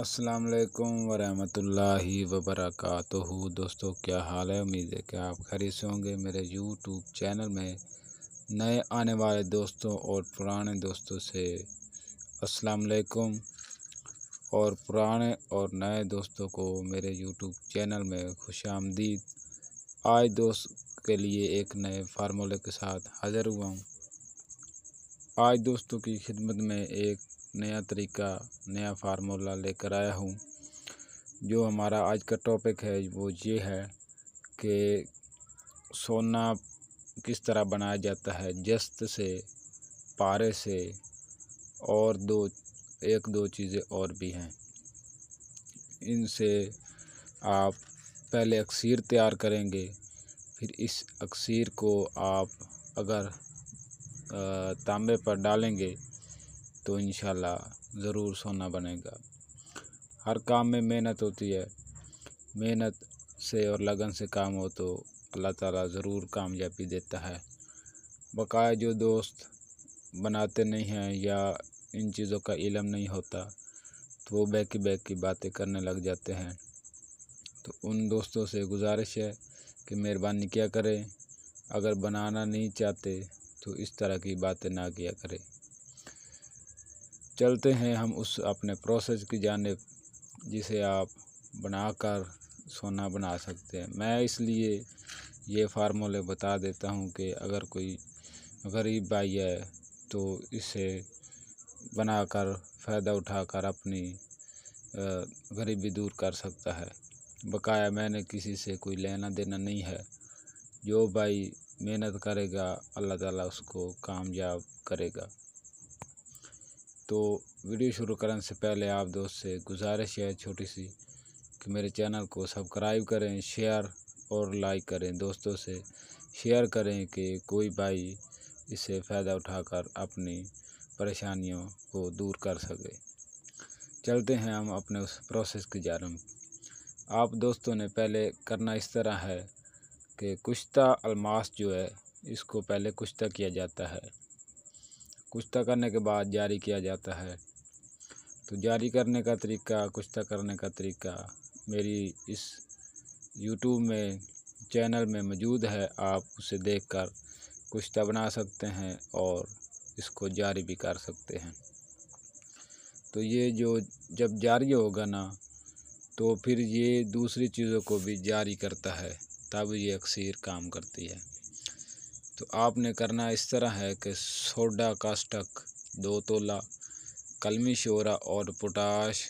अस्सलाम वालेकुम वरहमतुल्लाहि वबरकातुहु दोस्तों क्या हाल है उम्मीद है कि आप खरी से होंगे मेरे यूट्यूब चैनल में नए आने वाले दोस्तों और पुराने दोस्तों से अस्सलाम वालेकुम और पुराने और नए दोस्तों को मेरे यूट्यूब चैनल में खुश आमदीद आज दोस्त के लिए एक नए फार्मूले के साथ हाज़िर हुआ हूँ आज दोस्तों की खिदमत में एक नया तरीका नया फार्मूला लेकर आया हूँ जो हमारा आज का टॉपिक है वो ये है कि सोना किस तरह बनाया जाता है जस्त से पारे से और दो एक दो चीज़ें और भी हैं इनसे आप पहले अक्सर तैयार करेंगे फिर इस अक्सर को आप अगर तांबे पर डालेंगे तो इन ज़रूर सोना बनेगा हर काम में मेहनत होती है मेहनत से और लगन से काम हो तो अल्लाह ताला ज़रूर कामयाबी देता है बकाया जो दोस्त बनाते नहीं हैं या इन चीज़ों का इलम नहीं होता तो वो बैक बैक की बातें करने लग जाते हैं तो उन दोस्तों से गुजारिश है कि मेहरबानी क्या करें अगर बनाना नहीं चाहते तो इस तरह की बातें ना किया करें चलते हैं हम उस अपने प्रोसेस की जानब जिसे आप बनाकर सोना बना सकते हैं मैं इसलिए ये फार्मूले बता देता हूँ कि अगर कोई गरीब भाई है तो इसे बनाकर फ़ायदा उठाकर अपनी गरीबी दूर कर सकता है बकाया मैंने किसी से कोई लेना देना नहीं है जो भाई मेहनत करेगा अल्लाह ताला उसको कामयाब करेगा तो वीडियो शुरू करने से पहले आप दोस्त से गुजारिश है छोटी सी कि मेरे चैनल को सब्सक्राइब करें शेयर और लाइक करें दोस्तों से शेयर करें कि कोई भाई इससे फ़ायदा उठाकर अपनी परेशानियों को दूर कर सके चलते हैं हम अपने उस प्रोसेस की जानब आप दोस्तों ने पहले करना इस तरह है कि कुश्ता अलमास जो है इसको पहले कुश्ता किया जाता है कुश्ता करने के बाद जारी किया जाता है तो जारी करने का तरीका कुश्ता करने का तरीका मेरी इस यूट्यूब में चैनल में मौजूद है आप उसे देखकर कुश्ता बना सकते हैं और इसको जारी भी कर सकते हैं तो ये जो जब जारी होगा ना तो फिर ये दूसरी चीज़ों को भी जारी करता है तब ये अक्सर काम करती है तो आपने करना इस तरह है कि सोडा कास्टक दो तोला कलमी शोरा और पोटाश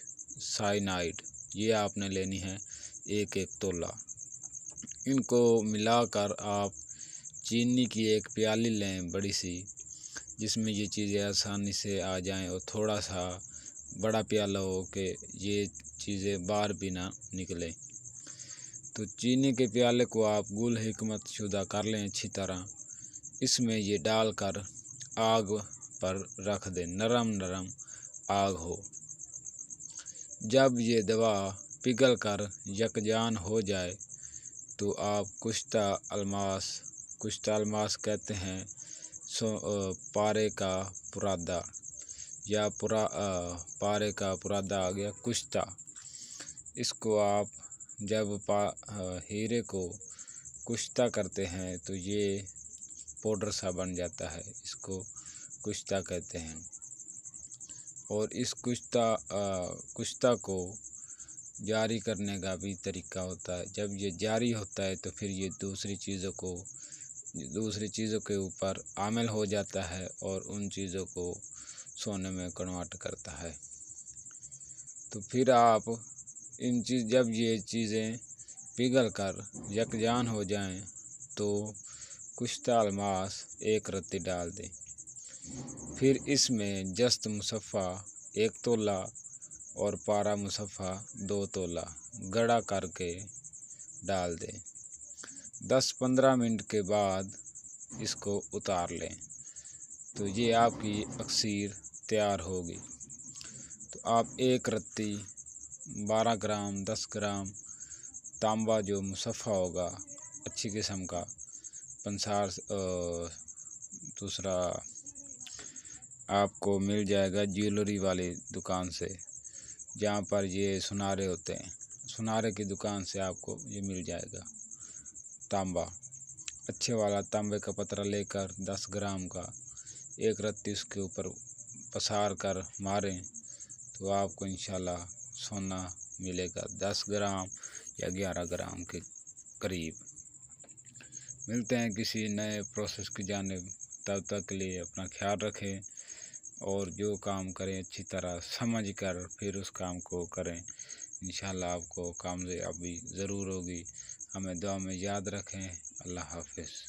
साइनाइड ये आपने लेनी है एक एक तोला इनको मिलाकर आप चीनी की एक प्याली लें बड़ी सी जिसमें ये चीज़ें आसानी से आ जाएं और थोड़ा सा बड़ा प्याला हो के ये चीज़ें बाहर भी ना निकलें तो चीनी के प्याले को आप गुल हमत शुदा कर लें अच्छी तरह इसमें ये डालकर आग पर रख दें नरम नरम आग हो जब ये दवा पिघल कर यकजान हो जाए तो आप कुश्ता अलमास कुश्ता अलमास कहते हैं सो पारे का पुरादा या पुरा आ, पारे का पुरादा आ गया कुश्ता इसको आप जब पा आ, हीरे को कुश्ता करते हैं तो ये पाउडर सा बन जाता है इसको कुश्ता कहते हैं और इस कुश्ता कुश्ता को जारी करने का भी तरीका होता है जब ये जारी होता है तो फिर ये दूसरी चीज़ों को दूसरी चीज़ों के ऊपर आमिल हो जाता है और उन चीज़ों को सोने में कन्वर्ट करता है तो फिर आप इन चीज जब ये चीज़ें पिघल कर यकजान हो जाएं तो कुछ ताल एक रत्ती डाल दें फिर इसमें जस्त मुसफ़ा एक तोला और पारा मुसफ़ा दो तोला गड़ा करके डाल दें दस पंद्रह मिनट के बाद इसको उतार लें तो ये आपकी अक्सीर तैयार होगी तो आप एक रत्ती बारह ग्राम दस ग्राम तांबा जो मुसफ़ा होगा अच्छी किस्म का पंसार दूसरा आपको मिल जाएगा ज्वेलरी वाली दुकान से जहाँ पर ये सुनारे होते हैं सुनारे की दुकान से आपको ये मिल जाएगा तांबा अच्छे वाला तांबे का पतरा लेकर दस ग्राम का एक रत्ती उसके ऊपर पसार कर मारें तो आपको इंशाल्लाह सोना मिलेगा दस ग्राम या ग्यारह ग्राम के करीब मिलते हैं किसी नए प्रोसेस की जानब तब तक के लिए अपना ख्याल रखें और जो काम करें अच्छी तरह समझ कर फिर उस काम को करें इन आपको कामयाबी ज़रूर होगी हमें दुआ में याद रखें अल्लाह हाफिज़